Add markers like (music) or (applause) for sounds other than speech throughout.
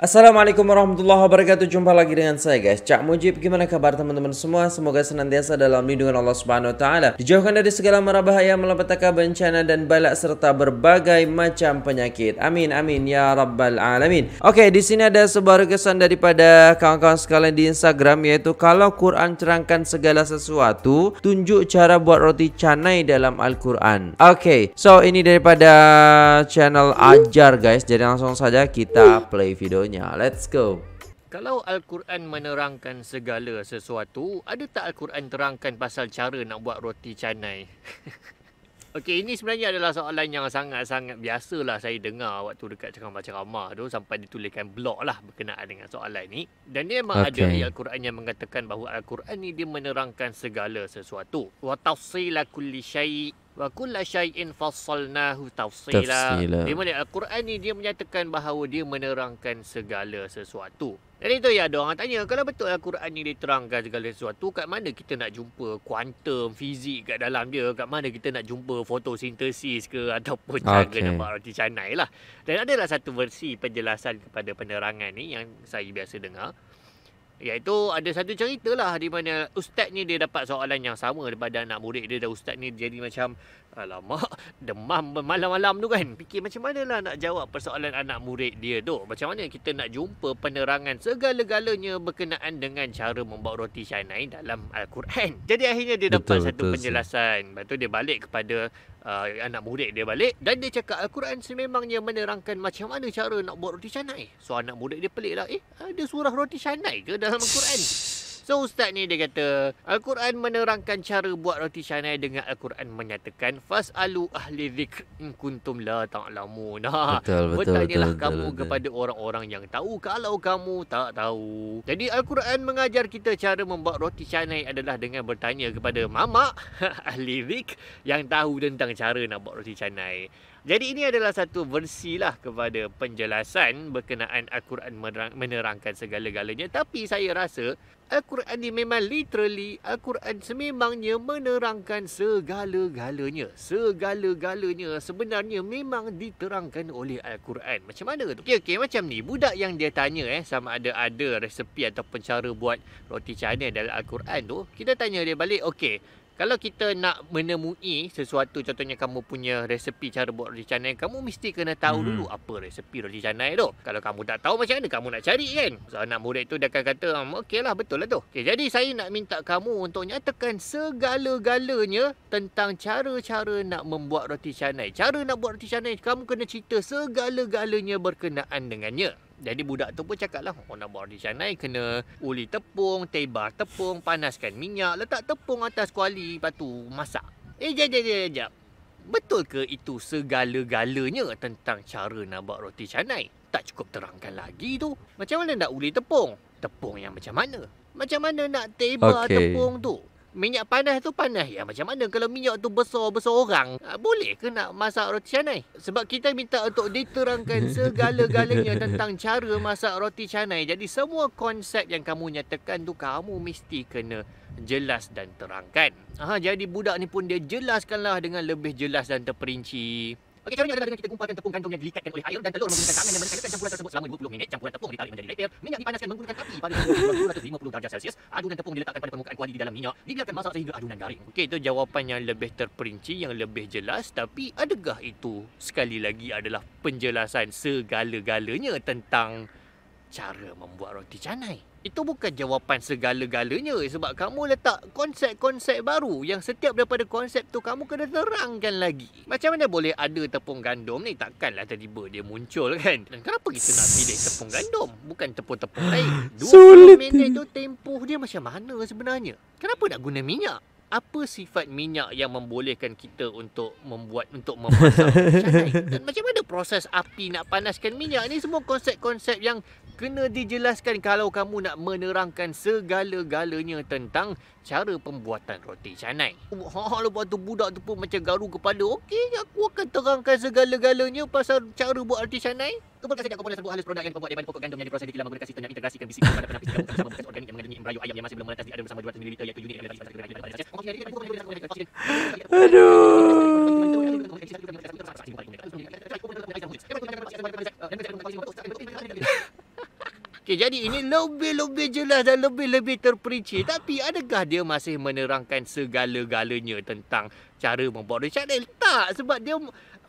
Assalamualaikum warahmatullahi wabarakatuh. Jumpa lagi dengan saya guys. Cak Mujib, gimana kabar teman-teman semua? Semoga senantiasa dalam lindungan Allah Subhanahu wa taala. Dijauhkan dari segala mara bahaya, malapetaka bencana dan balak serta berbagai macam penyakit. Amin amin ya rabbal alamin. Oke, di sini ada sebuah kesan daripada kawan-kawan sekalian di Instagram yaitu kalau Quran cerangkan segala sesuatu, tunjuk cara buat roti canai dalam Al-Qur'an. Oke. So, ini daripada channel Ajar guys. Jadi langsung saja kita play video semuanya. Let's go. Kalau Al-Quran menerangkan segala sesuatu, ada tak Al-Quran terangkan pasal cara nak buat roti canai? (laughs) Okey, ini sebenarnya adalah soalan yang sangat-sangat biasa lah saya dengar waktu dekat ceramah-ceramah tu sampai ditulikan blog lah berkenaan dengan soalan ni. Dan dia memang okay. ada ayat Al-Quran yang mengatakan bahawa Al-Quran ni dia menerangkan segala sesuatu. Wa tafsila kulli wa kulla shay'in fassalnahu tafsila. Di mana Al-Quran ni dia menyatakan bahawa dia menerangkan segala sesuatu. Jadi tu ya ada orang tanya kalau betul Al-Quran ni diterangkan segala sesuatu kat mana kita nak jumpa kuantum fizik kat dalam dia kat mana kita nak jumpa fotosintesis ke ataupun cara okay. nak roti canai lah. Dan ada lah satu versi penjelasan kepada penerangan ni yang saya biasa dengar. Iaitu ada satu cerita lah di mana ustaz ni dia dapat soalan yang sama daripada anak murid dia dan ustaz ni jadi macam Alamak, (laughs) demam malam-malam tu kan Fikir macam mana lah nak jawab persoalan anak murid dia tu Macam mana kita nak jumpa penerangan segala-galanya Berkenaan dengan cara membuat roti canai dalam Al-Quran Jadi akhirnya dia dapat betul, satu betul, penjelasan Lepas tu dia balik kepada uh, anak murid dia balik dan dia cakap Al-Quran sememangnya menerangkan macam mana cara nak buat roti canai. So anak murid dia peliklah, eh ada surah roti canai ke dalam Al-Quran? So ustaz ni dia kata Al-Quran menerangkan cara buat roti canai dengan Al-Quran menyatakan fasalu ahli zikr in kuntum la ta'lamun. Ha. Betul betul. Bertanyalah betul, betul, kamu betul. kepada orang-orang yang tahu kalau kamu tak tahu. Jadi Al-Quran mengajar kita cara membuat roti canai adalah dengan bertanya kepada mamak (laughs) ahli zikr yang tahu tentang cara nak buat roti canai. Jadi ini adalah satu versi lah kepada penjelasan berkenaan Al-Quran menerang, menerangkan segala-galanya. Tapi saya rasa Al-Quran ni memang literally, Al-Quran sememangnya menerangkan segala-galanya. Segala-galanya sebenarnya memang diterangkan oleh Al-Quran. Macam mana tu? Okay, okay, macam ni. Budak yang dia tanya eh, sama ada ada resepi ataupun cara buat roti canai dalam Al-Quran tu. Kita tanya dia balik, okay, kalau kita nak menemui sesuatu contohnya kamu punya resepi cara buat roti canai, kamu mesti kena tahu hmm. dulu apa resepi roti canai tu. Kalau kamu tak tahu macam mana kamu nak cari kan? So anak murid tu dia akan kata, um, lah betul lah tu. Okay, jadi saya nak minta kamu untuk nyatakan segala-galanya tentang cara-cara nak membuat roti canai. Cara nak buat roti canai, kamu kena cerita segala-galanya berkenaan dengannya. Jadi budak tu pun cakap lah Oh nak buat di canai Kena uli tepung Tebar tepung Panaskan minyak Letak tepung atas kuali Lepas tu masak Eh jap jap jap jap Betul ke itu segala-galanya Tentang cara nak buat roti canai Tak cukup terangkan lagi tu Macam mana nak uli tepung Tepung yang macam mana macam mana nak tebar okay. tepung tu? minyak panas tu panas ya macam mana kalau minyak tu besar-besar orang ah, boleh ke nak masak roti canai sebab kita minta untuk diterangkan (laughs) segala-galanya tentang cara masak roti canai jadi semua konsep yang kamu nyatakan tu kamu mesti kena jelas dan terangkan ha jadi budak ni pun dia jelaskanlah dengan lebih jelas dan terperinci Okey, caranya adalah dengan kita gumpalkan tepung gandum yang dilikatkan oleh air dan telur menggunakan tangan dan menekan campuran tersebut selama 20 minit. Campuran tepung ditarik menjadi leper. Minyak dipanaskan menggunakan api pada 250 darjah Celsius. Adunan tepung diletakkan pada permukaan kuali di dalam minyak. Dibiarkan masak sehingga adunan garing. Okey, itu jawapan yang lebih terperinci, yang lebih jelas. Tapi adakah itu sekali lagi adalah penjelasan segala-galanya tentang cara membuat roti canai? Itu bukan jawapan segala-galanya eh, sebab kamu letak konsep-konsep baru yang setiap daripada konsep tu kamu kena terangkan lagi. Macam mana boleh ada tepung gandum ni? Takkanlah tiba-tiba dia muncul kan? Dan kenapa kita nak pilih tepung gandum? Bukan tepung-tepung lain. (sighs) Dua Sulit. minit tu tempoh dia macam mana sebenarnya? Kenapa nak guna minyak? apa sifat minyak yang membolehkan kita untuk membuat untuk memasak (laughs) macam mana proses api nak panaskan minyak ni semua konsep-konsep yang kena dijelaskan kalau kamu nak menerangkan segala-galanya tentang cara pembuatan roti canai. Oh, ha, ha, lepas tu budak tu pun macam garu kepala. Okey, aku akan terangkan segala-galanya pasal cara buat roti canai. Kumpulkan sejak komponen serbuk halus produk yang pembuat daripada pokok gandum yang diproses di kilang menggunakan sistem yang integrasikan bisik kepada penapis tiga bukan sama bekas organik yang mengandungi Embryo ayam yang masih belum menetas di adun bersama 200 ml iaitu unit yang ada di pasar segera kita berada Aduh. Okay, jadi ini lebih-lebih jelas dan lebih-lebih terperinci. Tapi adakah dia masih menerangkan segala-galanya tentang cara membuat Richard Tak. Sebab dia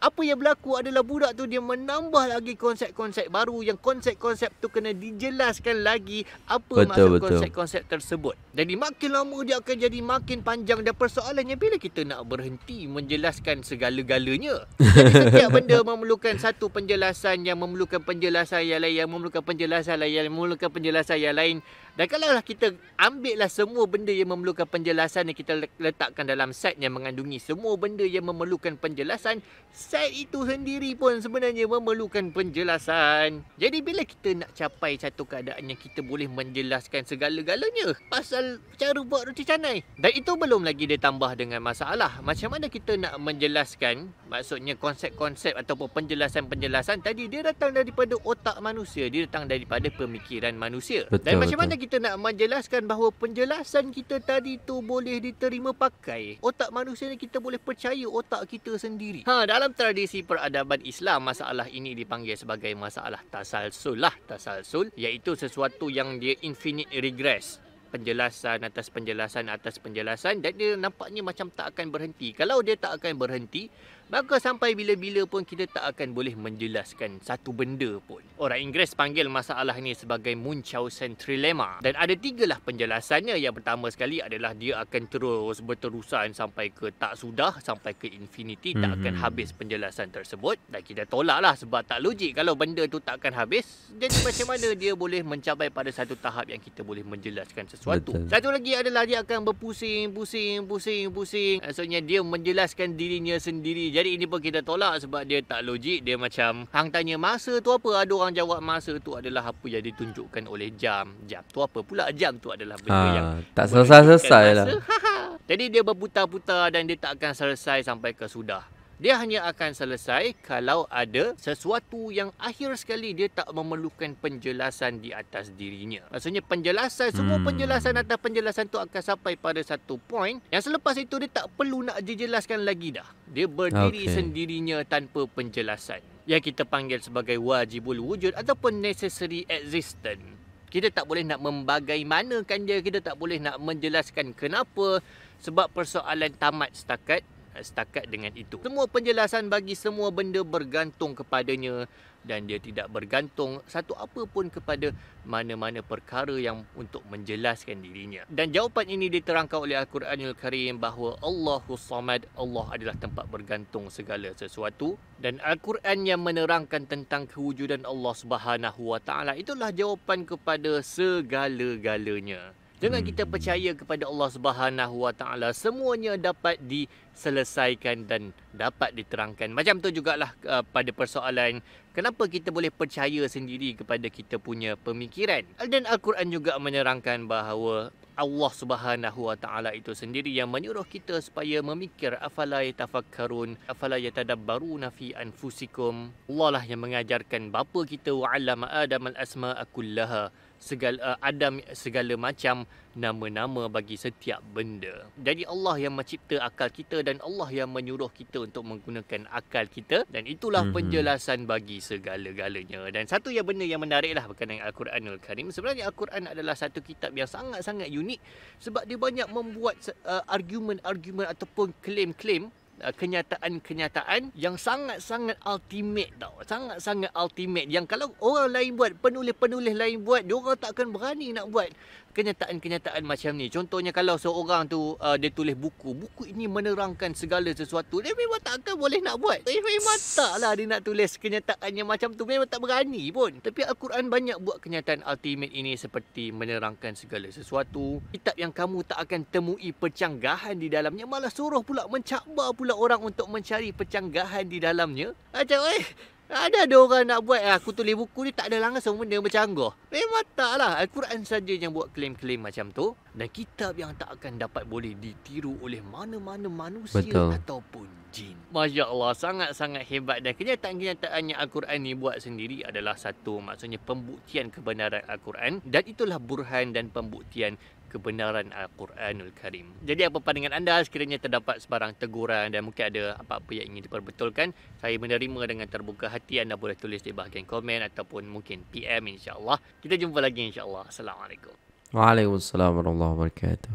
apa yang berlaku adalah budak tu dia menambah lagi konsep-konsep baru yang konsep-konsep tu kena dijelaskan lagi apa betul, maksud konsep-konsep tersebut. Jadi makin lama dia akan jadi makin panjang dan persoalannya bila kita nak berhenti menjelaskan segala-galanya. Jadi (laughs) setiap benda memerlukan satu penjelasan yang memerlukan penjelasan yang lain yang memerlukan penjelasan lain yang memerlukan penjelasan yang lain. Dan kalau lah kita ambillah semua benda yang memerlukan penjelasan yang kita letakkan dalam set yang mengandungi semua benda yang memerlukan penjelasan set itu sendiri pun sebenarnya memerlukan penjelasan. Jadi bila kita nak capai satu keadaan yang kita boleh menjelaskan segala-galanya pasal cara buat roti canai. Dan itu belum lagi ditambah dengan masalah. Macam mana kita nak menjelaskan maksudnya konsep-konsep ataupun penjelasan-penjelasan tadi dia datang daripada otak manusia. Dia datang daripada pemikiran manusia. Betul, Dan macam betul. mana kita nak menjelaskan bahawa penjelasan kita tadi tu boleh diterima pakai otak manusia ni kita boleh percaya otak kita sendiri. Ha, dalam tradisi peradaban Islam, masalah ini dipanggil sebagai masalah tasalsul lah, tasalsul iaitu sesuatu yang dia infinite regress penjelasan atas penjelasan atas penjelasan dan dia nampaknya macam tak akan berhenti. Kalau dia tak akan berhenti, Maka sampai bila-bila pun kita tak akan boleh menjelaskan satu benda pun. Orang Inggeris panggil masalah ni sebagai Munchausen Trilemma. Dan ada tiga lah penjelasannya. Yang pertama sekali adalah dia akan terus berterusan sampai ke tak sudah, sampai ke infinity. Tak mhm. akan habis penjelasan tersebut. Dan kita tolak lah sebab tak logik kalau benda tu tak akan habis. Jadi (laughs) macam mana dia boleh mencapai pada satu tahap yang kita boleh menjelaskan sesuatu. Betul. Satu lagi adalah dia akan berpusing, pusing, pusing, pusing. Maksudnya dia menjelaskan dirinya sendiri. Jadi jadi ini pun kita tolak sebab dia tak logik. Dia macam hang tanya masa tu apa? Ada orang jawab masa tu adalah apa yang ditunjukkan oleh jam. Jam tu apa pula? Jam tu adalah benda ha, yang tak selesai-selesai lah. (laughs) Jadi dia berputar-putar dan dia tak akan selesai sampai ke sudah. Dia hanya akan selesai kalau ada sesuatu yang akhir sekali dia tak memerlukan penjelasan di atas dirinya. Maksudnya penjelasan, hmm. semua penjelasan atau penjelasan tu akan sampai pada satu point yang selepas itu dia tak perlu nak dijelaskan lagi dah. Dia berdiri okay. sendirinya tanpa penjelasan. Yang kita panggil sebagai wajibul wujud ataupun necessary existence. Kita tak boleh nak membagaimanakan dia, kita tak boleh nak menjelaskan kenapa sebab persoalan tamat setakat setakat dengan itu. Semua penjelasan bagi semua benda bergantung kepadanya dan dia tidak bergantung satu apa pun kepada mana-mana perkara yang untuk menjelaskan dirinya. Dan jawapan ini diterangkan oleh Al-Quranul Karim bahawa Allahus Samad, Allah adalah tempat bergantung segala sesuatu dan Al-Quran yang menerangkan tentang kewujudan Allah Subhanahu Wa Taala itulah jawapan kepada segala-galanya. Dengan hmm. kita percaya kepada Allah Subhanahu Wa Taala semuanya dapat diselesaikan dan dapat diterangkan. Macam tu jugalah uh, pada persoalan kenapa kita boleh percaya sendiri kepada kita punya pemikiran. Dan Al-Quran juga menerangkan bahawa Allah Subhanahu Wa Taala itu sendiri yang menyuruh kita supaya memikir afala yatafakkarun afala yatadabbaruna fi anfusikum. Allah lah yang mengajarkan bapa kita wa 'allama Adam al-asma'a kullaha segala uh, eh, Adam segala macam nama-nama bagi setiap benda. Jadi Allah yang mencipta akal kita dan Allah yang menyuruh kita untuk menggunakan akal kita dan itulah mhm. penjelasan bagi segala-galanya. Dan satu yang benda yang menariklah berkenaan Al-Quranul Karim, sebenarnya Al-Quran adalah satu kitab yang sangat-sangat unik sebab dia banyak membuat uh, argument-argument ataupun claim-claim Uh, kenyataan-kenyataan yang sangat-sangat ultimate tau. Sangat-sangat ultimate yang kalau orang lain buat, penulis-penulis lain buat, dia orang tak akan berani nak buat kenyataan-kenyataan macam ni. Contohnya kalau seorang tu uh, dia tulis buku, buku ini menerangkan segala sesuatu. Dia memang takkan boleh nak buat. Dia eh, memang taklah dia nak tulis kenyataan yang macam tu. Memang tak berani pun. Tapi Al-Quran banyak buat kenyataan ultimate ini seperti menerangkan segala sesuatu. Kitab yang kamu tak akan temui pecanggahan di dalamnya. Malah suruh pula mencabar pula orang untuk mencari pecanggahan di dalamnya. Macam, eh, ada ada orang nak buat aku tulis buku ni tak ada langsung benda bercanggah. Memang taklah Al-Quran saja yang buat klaim-klaim macam tu dan kitab yang tak akan dapat boleh ditiru oleh mana-mana manusia Betul. ataupun jin. Masya Allah sangat-sangat hebat dan kenyataan-kenyataan yang Al-Quran ni buat sendiri adalah satu maksudnya pembuktian kebenaran Al-Quran dan itulah burhan dan pembuktian kebenaran Al-Quranul Karim. Jadi apa pandangan anda sekiranya terdapat sebarang teguran dan mungkin ada apa-apa yang ingin diperbetulkan, saya menerima dengan terbuka hati anda boleh tulis di bahagian komen ataupun mungkin PM insya-Allah. Kita jumpa lagi insya-Allah. Assalamualaikum. Waalaikumsalam warahmatullahi wabarakatuh.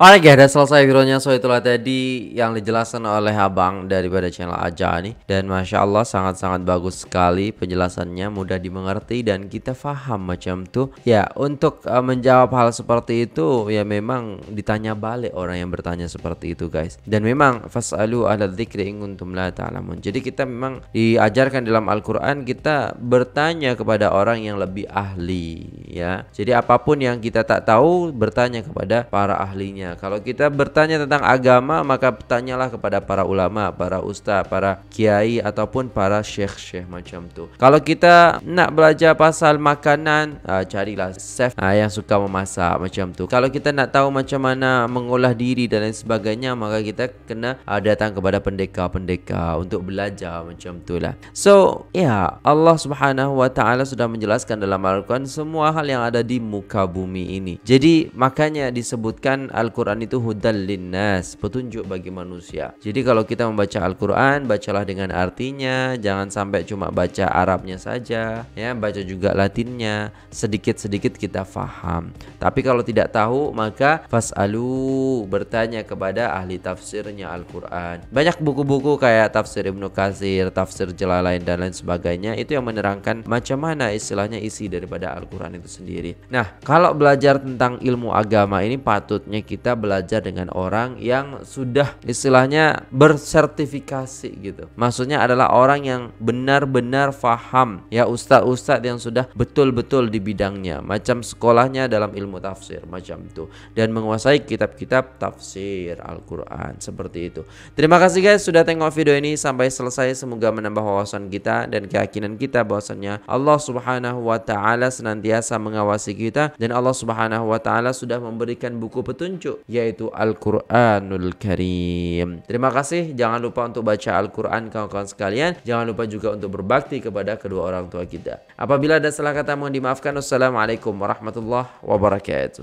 Oke guys, udah selesai videonya. So itulah tadi yang dijelaskan oleh abang daripada channel Aja nih. Dan masya Allah sangat-sangat bagus sekali penjelasannya, mudah dimengerti dan kita paham macam tuh. Ya untuk uh, menjawab hal seperti itu ya memang ditanya balik orang yang bertanya seperti itu guys. Dan memang fasalu ala dzikri inguntum la ta'alamun Jadi kita memang diajarkan dalam Al-Qur'an kita bertanya kepada orang yang lebih ahli ya. Jadi apapun yang kita tak tahu bertanya kepada para ahlinya Kalau kita bertanya tentang agama, maka bertanyalah kepada para ulama, para ustaz, para kiai ataupun para syekh-syekh macam tu. Kalau kita nak belajar pasal makanan, uh, carilah chef uh, yang suka memasak macam tu. Kalau kita nak tahu macam mana mengolah diri dan lain sebagainya, maka kita kena uh, datang kepada pendekar-pendekar untuk belajar macam tu lah. So, ya, yeah, Allah Subhanahu wa taala sudah menjelaskan dalam Al-Quran semua hal yang ada di muka bumi ini. Jadi, makanya disebutkan Al-Quran Al-Quran itu hudal linnas, petunjuk bagi manusia. Jadi kalau kita membaca Al-Quran, bacalah dengan artinya, jangan sampai cuma baca Arabnya saja, ya baca juga Latinnya, sedikit-sedikit kita faham. Tapi kalau tidak tahu, maka fasalu bertanya kepada ahli tafsirnya Al-Quran. Banyak buku-buku kayak tafsir Ibnu Katsir, tafsir Jalalain dan lain sebagainya itu yang menerangkan macam mana istilahnya isi daripada Al-Quran itu sendiri. Nah, kalau belajar tentang ilmu agama ini patutnya kita kita belajar dengan orang yang sudah istilahnya bersertifikasi gitu. Maksudnya adalah orang yang benar-benar faham ya ustadz-ustadz yang sudah betul-betul di bidangnya, macam sekolahnya dalam ilmu tafsir macam itu dan menguasai kitab-kitab tafsir Al-Qur'an seperti itu. Terima kasih guys sudah tengok video ini sampai selesai semoga menambah wawasan kita dan keyakinan kita bahwasanya Allah Subhanahu wa taala senantiasa mengawasi kita dan Allah Subhanahu wa taala sudah memberikan buku petunjuk yaitu Al-Quranul Karim. Terima kasih. Jangan lupa untuk baca Al-Quran kawan-kawan sekalian. Jangan lupa juga untuk berbakti kepada kedua orang tua kita. Apabila ada salah kata mohon dimaafkan. Wassalamualaikum warahmatullahi wabarakatuh.